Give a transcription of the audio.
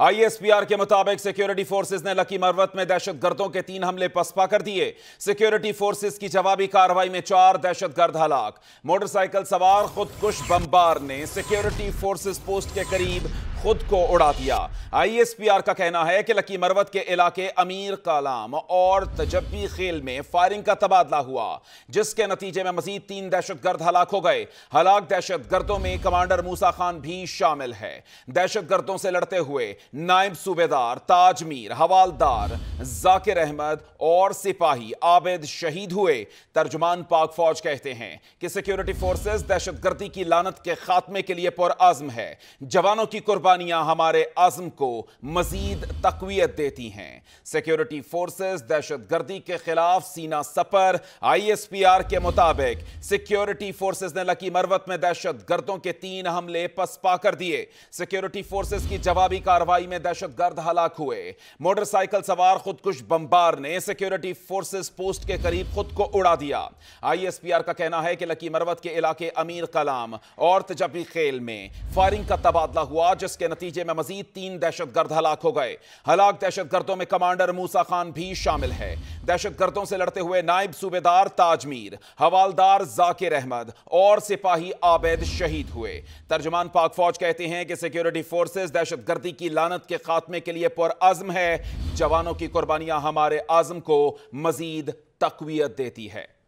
ISPR के मुताबिक security forces ने लकी मरवत में दहशतगर्दों के तीन हमले पसपा कर दिए सिक्योरिटी फोर्सेज की जवाबी कार्रवाई में चार दहशतगर्द हलाक मोटरसाइकिल सवार खुदकुश बमबार ने सिक्योरिटी फोर्सेज पोस्ट के करीब खुद को उड़ा दिया आईएसपीआर का कहना है कि लकी मरवत के इलाके अमीर कलाम और तजबी खेल में फायरिंग का तबादला हुआ जिसके नतीजे में मजीद तीन दहशतगर्द हलाक हो गए हलाक दहशतगर्दों में कमांडर मूसा खान भी शामिल है दहशतगर्दों से लड़ते हुए नायब सूबेदार ताजमीर हवालदार जाकिर अहमद और सिपाही आबिद शहीद हुए तर्जमान पाक फौज कहते हैं कि सिक्योरिटी फोर्सेज दहशतगर्दी की लानत के खात्मे के लिए पुरआजम है जवानों की कुर्बानी कुर्बानियां हमारे आजम को मजीद तकवीत देती हैं सिक्योरिटी फोर्सेस दहशतगर्दी के खिलाफ सीना सफर आई एस पी आर के मुताबिक सिक्योरिटी फोर्सेस ने लकी मरवत में दहशत गर्दों के तीन हमले पसपा कर दिए सिक्योरिटी फोर्सेस की जवाबी कार्रवाई में दहशत गर्द हलाक हुए मोटरसाइकिल सवार खुदकुश बम्बार ने सिक्योरिटी फोर्सेज पोस्ट के करीब खुद को उड़ा दिया आईएसपीआर का कहना है कि लकी मरवत के इलाके अमीर कलाम और तजबी खेल में फायरिंग का तबादला हुआ जिसके जिसके नतीजे में मजीद तीन दहशत गर्द हलाक हो गए हलाक दहशत गर्दों में कमांडर मूसा खान भी शामिल है दहशत गर्दों से लड़ते हुए नायब सूबेदार ताजमीर हवालदार जाकिर अहमद और सिपाही आबेद शहीद हुए तर्जमान पाक फौज कहते हैं कि सिक्योरिटी फोर्सेज दहशत गर्दी की लानत के खात्मे के लिए पुरज़म है जवानों की कुर्बानियां हमारे आजम को मजीद तकवीत देती है